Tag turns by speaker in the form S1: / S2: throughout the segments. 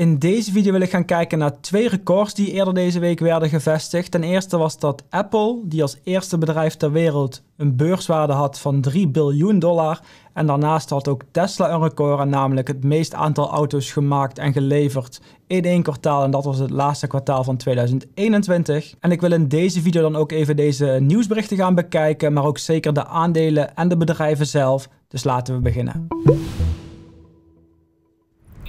S1: In deze video wil ik gaan kijken naar twee records die eerder deze week werden gevestigd. Ten eerste was dat Apple, die als eerste bedrijf ter wereld een beurswaarde had van 3 biljoen dollar. En daarnaast had ook Tesla een record, namelijk het meest aantal auto's gemaakt en geleverd in één kwartaal. En dat was het laatste kwartaal van 2021. En ik wil in deze video dan ook even deze nieuwsberichten gaan bekijken, maar ook zeker de aandelen en de bedrijven zelf. Dus laten we beginnen.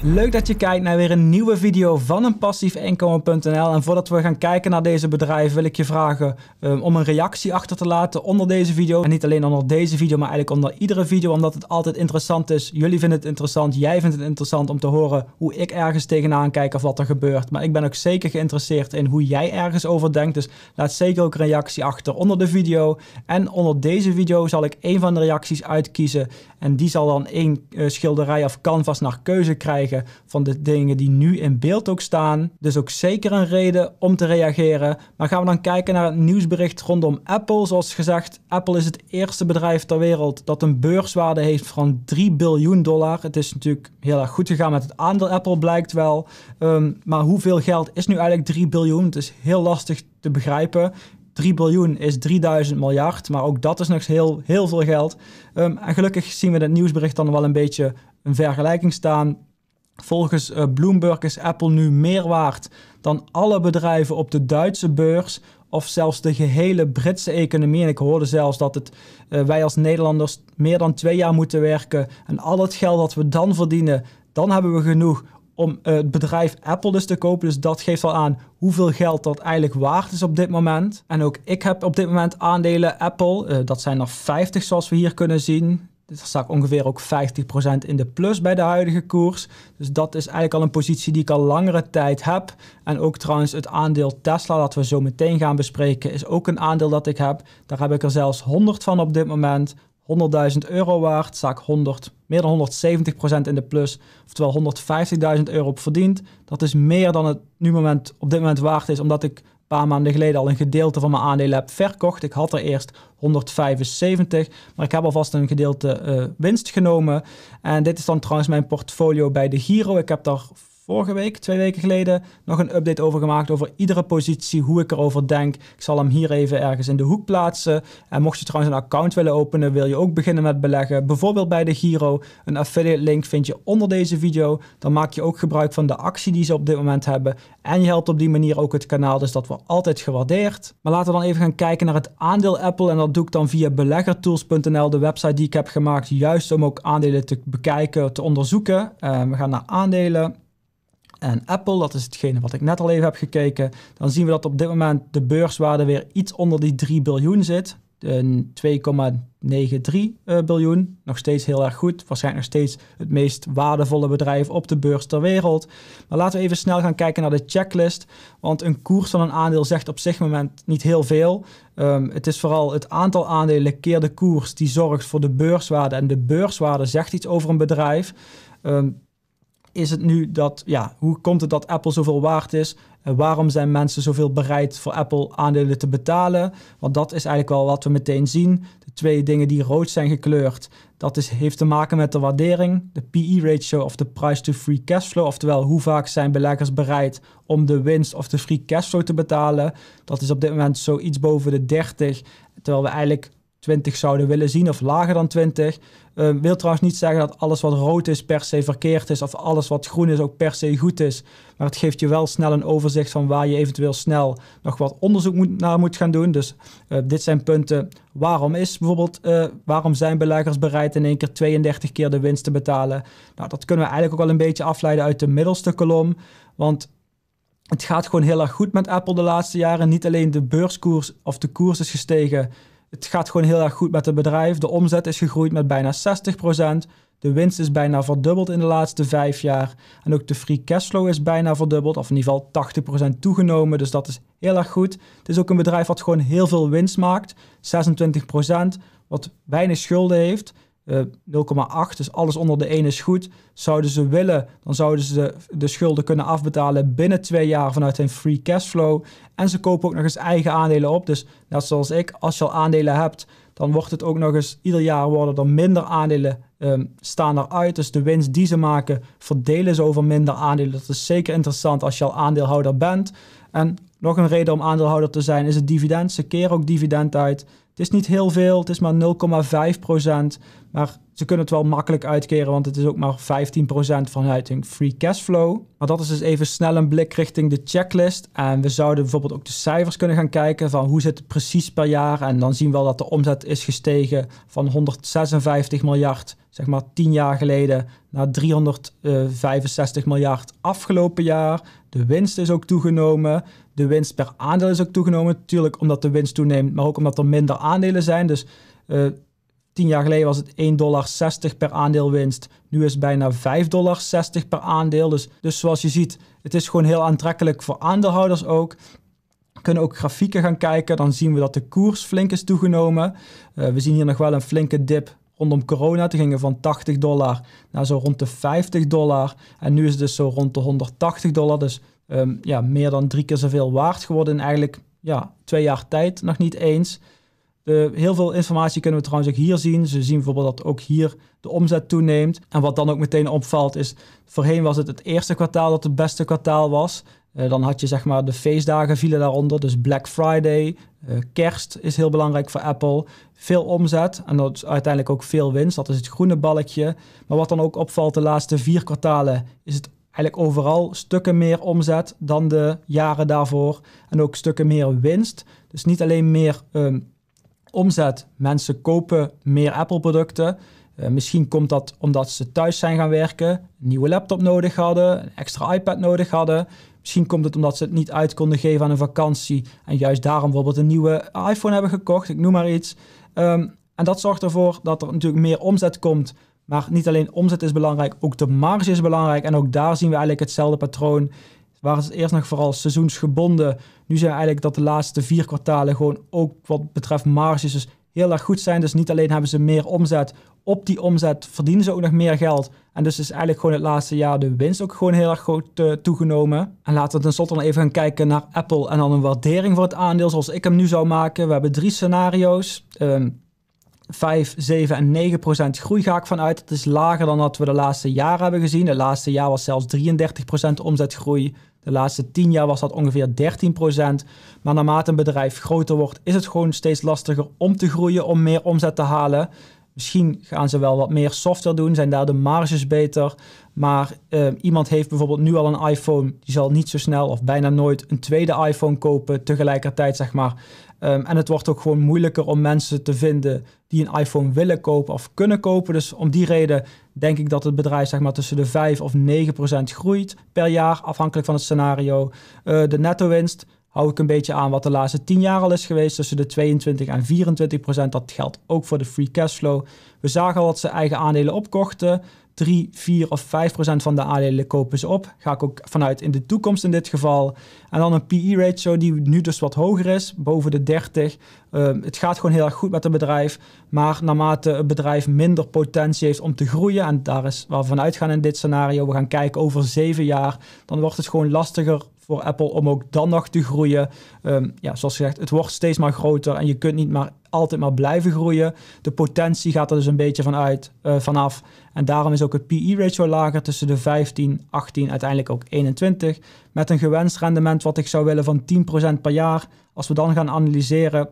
S1: Leuk dat je kijkt naar weer een nieuwe video van een passiefinkomen.nl. En voordat we gaan kijken naar deze bedrijven wil ik je vragen eh, om een reactie achter te laten onder deze video. En niet alleen onder deze video, maar eigenlijk onder iedere video, omdat het altijd interessant is. Jullie vinden het interessant, jij vindt het interessant om te horen hoe ik ergens tegenaan kijk of wat er gebeurt. Maar ik ben ook zeker geïnteresseerd in hoe jij ergens over denkt. Dus laat zeker ook een reactie achter onder de video. En onder deze video zal ik een van de reacties uitkiezen. En die zal dan één eh, schilderij of canvas naar keuze krijgen van de dingen die nu in beeld ook staan. Dus ook zeker een reden om te reageren. Maar gaan we dan kijken naar het nieuwsbericht rondom Apple. Zoals gezegd, Apple is het eerste bedrijf ter wereld dat een beurswaarde heeft van 3 biljoen dollar. Het is natuurlijk heel erg goed gegaan met het aandeel Apple, blijkt wel. Ehm, maar hoeveel geld is nu eigenlijk 3 biljoen? Het is heel lastig te begrijpen. 3 biljoen is 3000 miljard, maar ook dat is nog heel, heel veel geld. Ehm, en gelukkig zien we in het nieuwsbericht dan wel een beetje een vergelijking staan Volgens eh, Bloomberg is Apple nu meer waard dan alle bedrijven op de Duitse beurs of zelfs de gehele Britse economie. En ik hoorde zelfs dat het, eh, wij als Nederlanders meer dan twee jaar moeten werken. En al het geld dat we dan verdienen, dan hebben we genoeg om eh, het bedrijf Apple dus te kopen. Dus dat geeft al aan hoeveel geld dat eigenlijk waard is op dit moment. En ook ik heb op dit moment aandelen Apple. dat zijn er 50 zoals we hier kunnen zien zak ongeveer ook 50% in de plus bij de huidige koers. Dus dat is eigenlijk al een positie die ik al langere tijd heb. En ook trouwens het aandeel Tesla dat we zo meteen gaan bespreken is ook een aandeel dat ik heb. Daar heb ik er zelfs 100 van op dit moment. 100.000 euro waard, zak 100, meer dan 170% in de plus, oftewel 150.000 euro op verdiend. Dat is meer dan het nu moment, op dit moment waard is, omdat ik paar maanden geleden al een gedeelte van mijn aandelen heb verkocht. Ik had er eerst 175, maar ik heb alvast een gedeelte eh, winst genomen. En dit is dan trouwens mijn portfolio bij de Giro. Ik heb daar vorige week, twee weken geleden, nog een update over gemaakt. Over iedere positie, hoe ik erover denk. Ik zal hem hier even ergens in de hoek plaatsen. En mocht je trouwens een account willen openen, wil je ook beginnen met beleggen. Bijvoorbeeld bij de Giro. Een affiliate link vind je onder deze video. Dan maak je ook gebruik van de actie die ze op dit moment hebben. En je helpt op die manier ook het kanaal. Dus dat wordt altijd gewaardeerd. Maar laten we dan even gaan kijken naar het aandeel Apple. En dat doe ik dan via beleggertools.nl, de website die ik heb gemaakt. Juist om ook aandelen te bekijken, te onderzoeken. Eh, we gaan naar aandelen en Apple. Dat is hetgene wat ik net al even heb gekeken. Dan zien we dat op dit moment de beurswaarde weer iets onder die 3 biljoen zit. een 2,93 eh, biljoen. Nog steeds heel erg goed. Waarschijnlijk nog steeds het meest waardevolle bedrijf op de beurs ter wereld. Maar laten we even snel gaan kijken naar de checklist. Want een koers van een aandeel zegt op zich moment niet heel veel. Ehm, het is vooral het aantal aandelen keer de koers die zorgt voor de beurswaarde. En de beurswaarde zegt iets over een bedrijf. Um, is het nu dat, ja, hoe komt het dat Apple zoveel waard is? En waarom zijn mensen zoveel bereid voor Apple aandelen te betalen? Want dat is eigenlijk wel wat we meteen zien. De twee dingen die rood zijn gekleurd, dat is, heeft te maken met de waardering, de PE-ratio of de price to free cash flow, Oftewel, hoe vaak zijn beleggers bereid om de winst of de free cash flow te betalen? Dat is op dit moment zoiets boven de 30, terwijl we eigenlijk 20 zouden willen zien of lager dan 20. Uh, eh, wil trouwens niet zeggen dat alles wat rood is per se verkeerd is of alles wat groen is ook per se goed is. Maar het geeft je wel snel een overzicht van waar je eventueel snel nog wat onderzoek moet, naar moet gaan doen. Dus eh, dit zijn punten. Waarom is bijvoorbeeld, eh, waarom zijn beleggers bereid in één keer 32 keer de winst te betalen? Nou, dat kunnen we eigenlijk ook wel een beetje afleiden uit de middelste kolom. Want het gaat gewoon heel erg goed met Apple de laatste jaren. Niet alleen de beurskoers of de koers is gestegen, het gaat gewoon heel erg goed met het bedrijf. De omzet is gegroeid met bijna 60%. De winst is bijna verdubbeld in de laatste vijf jaar. En ook de free cashflow is bijna verdubbeld, of in ieder geval 80% toegenomen. Dus dat is heel erg goed. Het is ook een bedrijf wat gewoon heel veel winst maakt, 26%, wat weinig schulden heeft. 0,8, eh, dus alles onder de 1 is goed. Zouden ze willen, dan zouden ze de, de, schulden kunnen afbetalen binnen twee jaar vanuit hun free cashflow. En ze kopen ook nog eens eigen aandelen op. Dus net zoals ik, als je al aandelen hebt, dan wordt het ook nog eens ieder jaar worden er minder aandelen ehm, staan eruit. Dus de winst die ze maken verdelen ze over minder aandelen. Dat is zeker interessant als je al aandeelhouder bent. En nog een reden om aandeelhouder te zijn is het dividend. Ze keren ook dividend uit. Het is niet heel veel, het is maar 0,5 procent. Maar ze kunnen het wel makkelijk uitkeren, want het is ook maar 15 procent vanuit hun free cashflow. Maar dat is dus even snel een blik richting de checklist. En we zouden bijvoorbeeld ook de cijfers kunnen gaan kijken van hoe zit het precies per jaar. En dan zien we wel dat de omzet is gestegen van 156 miljard, zeg maar 10 jaar geleden, naar 365 miljard afgelopen jaar. De winst is ook toegenomen. De winst per aandeel is ook toegenomen. Natuurlijk omdat de winst toeneemt, maar ook omdat er minder aandelen zijn. Dus uh, tien jaar geleden was het 1,60 dollar per aandeel winst. Nu is het bijna 5,60 dollar per aandeel. Dus, dus zoals je ziet, het is gewoon heel aantrekkelijk voor aandeelhouders ook. We kunnen ook grafieken gaan kijken. Dan zien we dat de koers flink is toegenomen. Eh, we zien hier nog wel een flinke dip rondom corona. Toen gingen van 80 dollar naar zo rond de 50 dollar. En nu is het dus zo rond de 180 dollar. Dus Ehm, ja, meer dan drie keer zoveel waard geworden in eigenlijk ja, twee jaar tijd, nog niet eens. heel veel informatie kunnen we trouwens ook hier zien. Ze zien bijvoorbeeld dat ook hier de omzet toeneemt. En wat dan ook meteen opvalt is, voorheen was het het eerste kwartaal dat het beste kwartaal was. Eh, dan had je zeg maar de feestdagen vielen daaronder, dus Black Friday, eh, kerst is heel belangrijk voor Apple. Veel omzet en dat uiteindelijk ook veel winst, dat is het groene balkje. Maar wat dan ook opvalt de laatste vier kwartalen is het eigenlijk overal stukken meer omzet dan de jaren daarvoor. En ook stukken meer winst. Dus niet alleen meer ehm, omzet. Mensen kopen meer Apple-producten. Eh, misschien komt dat omdat ze thuis zijn gaan werken, een nieuwe laptop nodig hadden, een extra iPad nodig hadden. Misschien komt het omdat ze het niet uit konden geven aan een vakantie en juist daarom bijvoorbeeld een nieuwe iPhone hebben gekocht, ik noem maar iets. Ehm, en dat zorgt ervoor dat er natuurlijk meer omzet komt maar niet alleen omzet is belangrijk, ook de marge is belangrijk. En ook daar zien we eigenlijk hetzelfde patroon. Waar het eerst nog vooral seizoensgebonden. Nu zijn we eigenlijk dat de laatste vier kwartalen gewoon ook wat betreft marges dus heel erg goed zijn. Dus niet alleen hebben ze meer omzet, op die omzet verdienen ze ook nog meer geld. En dus is eigenlijk gewoon het laatste jaar de winst ook gewoon heel erg groot eh, toegenomen. En laten we tenslotte nog even gaan kijken naar Apple en dan een waardering voor het aandeel zoals ik hem nu zou maken. We hebben drie scenario's. Ehm, 5, 7 en 9 procent groei ga ik vanuit. Het is lager dan wat we de laatste jaren hebben gezien. De laatste jaar was zelfs 33 procent omzetgroei. De laatste 10 jaar was dat ongeveer 13 procent. Maar naarmate een bedrijf groter wordt, is het gewoon steeds lastiger om te groeien, om meer omzet te halen. Misschien gaan ze wel wat meer software doen, zijn daar de marges beter. Maar eh, iemand heeft bijvoorbeeld nu al een iPhone, die zal niet zo snel of bijna nooit een tweede iPhone kopen tegelijkertijd, zeg maar. Ehm, en het wordt ook gewoon moeilijker om mensen te vinden die een iPhone willen kopen of kunnen kopen. Dus om die reden denk ik dat het bedrijf zeg maar, tussen de 5 of 9 procent groeit per jaar, afhankelijk van het scenario. Eh, de netto-winst hou ik een beetje aan wat de laatste 10 jaar al is geweest, tussen de 22 en 24 procent. Dat geldt ook voor de free cashflow. We zagen al dat ze eigen aandelen opkochten. 3, 4 of 5 procent van de aandelen kopen ze op. Ga ik ook vanuit in de toekomst in dit geval. En dan een PE-ratio die nu dus wat hoger is, boven de 30. Ehm, het gaat gewoon heel erg goed met het bedrijf. Maar naarmate het bedrijf minder potentie heeft om te groeien, en daar is waar we vanuit gaan in dit scenario, we gaan kijken over 7 jaar, dan wordt het gewoon lastiger voor Apple om ook dan nog te groeien. Ehm, ja, zoals gezegd, het wordt steeds maar groter en je kunt niet maar altijd maar blijven groeien. De potentie gaat er dus een beetje vanuit, uh, eh, vanaf. En daarom is ook het PE-ratio lager tussen de 15, 18, uiteindelijk ook 21. Met een gewenst rendement wat ik zou willen van 10% per jaar. Als we dan gaan analyseren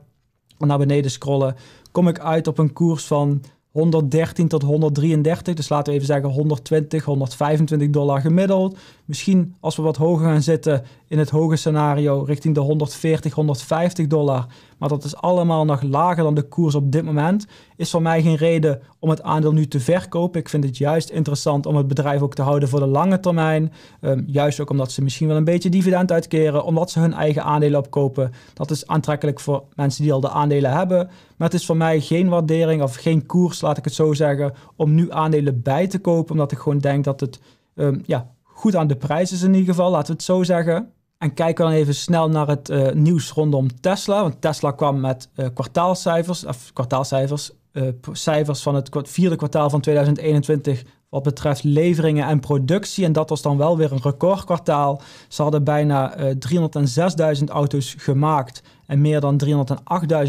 S1: en naar beneden scrollen, kom ik uit op een koers van 113 tot 133. Dus laten we even zeggen 120, 125 dollar gemiddeld. Misschien als we wat hoger gaan zitten in het hoge scenario richting de 140, 150 dollar. Maar dat is allemaal nog lager dan de koers op dit moment. Is voor mij geen reden om het aandeel nu te verkopen. Ik vind het juist interessant om het bedrijf ook te houden voor de lange termijn. Ehm, juist ook omdat ze misschien wel een beetje dividend uitkeren, omdat ze hun eigen aandelen opkopen. Dat is aantrekkelijk voor mensen die al de aandelen hebben. Maar het is voor mij geen waardering of geen koers, laat ik het zo zeggen, om nu aandelen bij te kopen. Omdat ik gewoon denk dat het ehm, ja, goed aan de prijs is in ieder geval, laten we het zo zeggen. En kijken we dan even snel naar het eh, nieuws rondom Tesla. Want Tesla kwam met eh, kwartaalcijfers, of kwartaalcijfers, eh, cijfers van het vierde kwartaal van 2021 wat betreft leveringen en productie. En dat was dan wel weer een recordkwartaal. Ze hadden bijna 306.000 auto's gemaakt en meer dan 308.000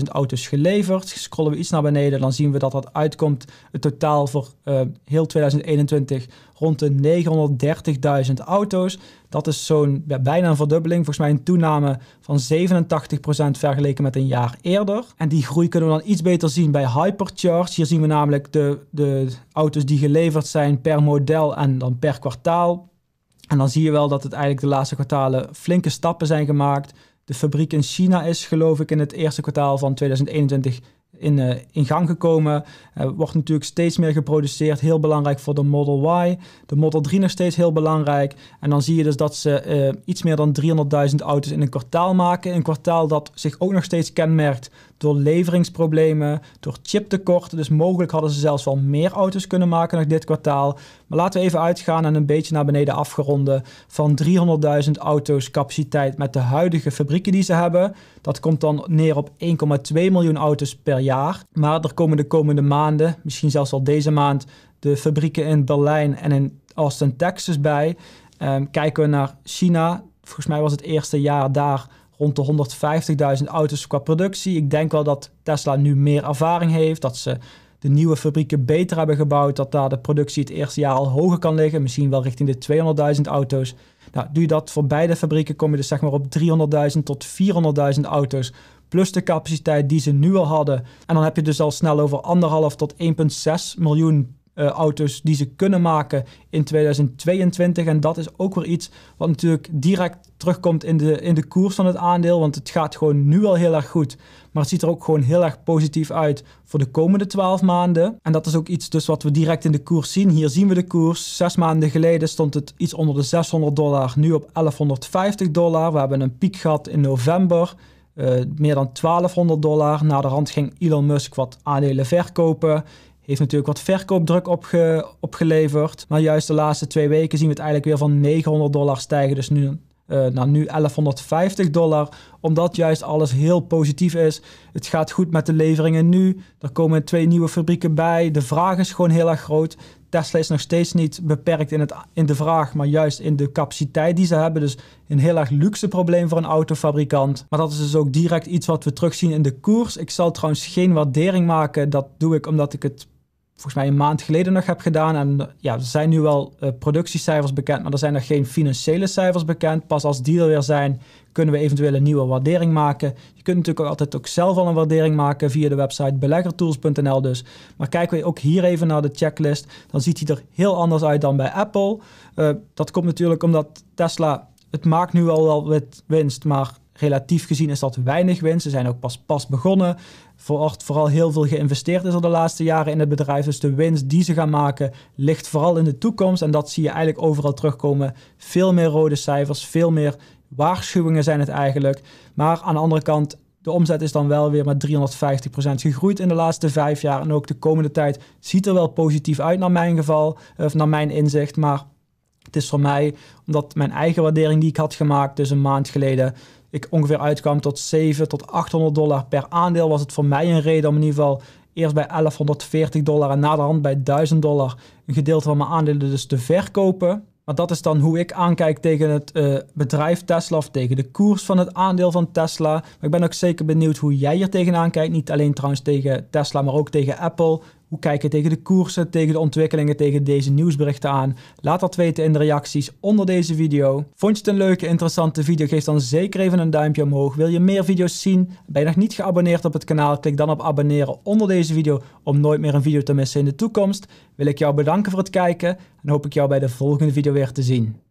S1: auto's geleverd. Scrollen we iets naar beneden, dan zien we dat dat uitkomt. Het totaal voor eh, heel 2021 rond de 930.000 auto's. Dat is zo'n bijna een verdubbeling, volgens mij een toename van 87% vergeleken met een jaar eerder. En die groei kunnen we dan iets beter zien bij Hypercharge. Hier zien we namelijk de, de auto's die geleverd zijn per model en dan per kwartaal. En dan zie je wel dat het eigenlijk de laatste kwartalen flinke stappen zijn gemaakt. De fabriek in China is, geloof ik, in het eerste kwartaal van 2021 in, eh, in gang gekomen. wordt natuurlijk steeds meer geproduceerd. Heel belangrijk voor de Model Y. De Model 3 nog steeds heel belangrijk. En dan zie je dus dat ze eh, iets meer dan 300.000 auto's in een kwartaal maken. Een kwartaal dat zich ook nog steeds kenmerkt door leveringsproblemen, door chiptekorten. Dus mogelijk hadden ze zelfs wel meer auto's kunnen maken nog dit kwartaal. Maar laten we even uitgaan en een beetje naar beneden afgeronden van 300.000 auto's capaciteit met de huidige fabrieken die ze hebben. Dat komt dan neer op 1,2 miljoen auto's per jaar. Maar er komen de komende maanden, misschien zelfs al deze maand, de fabrieken in Berlijn en in Austin, Texas bij. Ehm, kijken we naar China. Volgens mij was het eerste jaar daar rond de 150.000 auto's qua productie. Ik denk wel dat Tesla nu meer ervaring heeft, dat ze de nieuwe fabrieken beter hebben gebouwd, dat daar de productie het eerste jaar al hoger kan liggen, misschien wel richting de 200.000 auto's. Nou, doe je dat voor beide fabrieken, kom je dus zeg maar op 300.000 tot 400.000 auto's plus de capaciteit die ze nu al hadden. En dan heb je dus al snel over 1,5 tot 1,6 miljoen eh, auto's die ze kunnen maken in 2022. En dat is ook weer iets wat natuurlijk direct terugkomt in de, in de koers van het aandeel. Want het gaat gewoon nu al heel erg goed. Maar het ziet er ook gewoon heel erg positief uit voor de komende 12 maanden. En dat is ook iets dus wat we direct in de koers zien. Hier zien we de koers. Zes maanden geleden stond het iets onder de 600 dollar. Nu op 1150 dollar. We hebben een piek gehad in november. Eh, meer dan 1200 dollar. Na de rand ging Elon Musk wat aandelen verkopen. Heeft natuurlijk wat verkoopdruk opgeleverd. Maar juist de laatste twee weken zien we het eigenlijk weer van 900 dollar stijgen. Dus nu eh, naar nu 1150 dollar. Omdat juist alles heel positief is. Het gaat goed met de leveringen nu. Er komen twee nieuwe fabrieken bij. De vraag is gewoon heel erg groot. Tesla is nog steeds niet beperkt in, het, in de vraag, maar juist in de capaciteit die ze hebben. Dus een heel erg luxe probleem voor een autofabrikant. Maar dat is dus ook direct iets wat we terugzien in de koers. Ik zal trouwens geen waardering maken. Dat doe ik omdat ik het volgens mij een maand geleden nog heb gedaan. En ja, er zijn nu wel eh, productiecijfers bekend, maar er zijn nog geen financiële cijfers bekend. Pas als die er weer zijn, kunnen we eventueel een nieuwe waardering maken. Je kunt natuurlijk ook altijd ook zelf al een waardering maken via de website beleggertools.nl dus. Maar kijken we ook hier even naar de checklist, dan ziet hij er heel anders uit dan bij Apple. Eh, dat komt natuurlijk omdat Tesla, het maakt nu al wel winst, maar relatief gezien is dat weinig winst. Ze zijn ook pas, pas begonnen. Voor vooral heel veel geïnvesteerd is er de laatste jaren in het bedrijf. Dus de winst die ze gaan maken ligt vooral in de toekomst. En dat zie je eigenlijk overal terugkomen. Veel meer rode cijfers, veel meer waarschuwingen zijn het eigenlijk. Maar aan de andere kant, de omzet is dan wel weer met 350% gegroeid in de laatste vijf jaar. En ook de komende tijd ziet er wel positief uit naar mijn geval, of naar mijn inzicht. Maar het is voor mij, omdat mijn eigen waardering die ik had gemaakt, dus een maand geleden, ik ongeveer uitkwam tot 7 tot 800 dollar per aandeel, was het voor mij een reden om in ieder geval eerst bij 1140 dollar en naderhand bij 1000 dollar een gedeelte van mijn aandelen dus te verkopen. Maar dat is dan hoe ik aankijk tegen het eh, bedrijf Tesla of tegen de koers van het aandeel van Tesla. Maar ik ben ook zeker benieuwd hoe jij hier tegenaan kijkt. Niet alleen trouwens tegen Tesla, maar ook tegen Apple. Hoe kijk je tegen de koersen, tegen de ontwikkelingen, tegen deze nieuwsberichten aan? Laat dat weten in de reacties onder deze video. Vond je het een leuke, interessante video? Geef dan zeker even een duimpje omhoog. Wil je meer video's zien? Ben je nog niet geabonneerd op het kanaal? Klik dan op abonneren onder deze video om nooit meer een video te missen in de toekomst. Wil ik jou bedanken voor het kijken en hoop ik jou bij de volgende video weer te zien.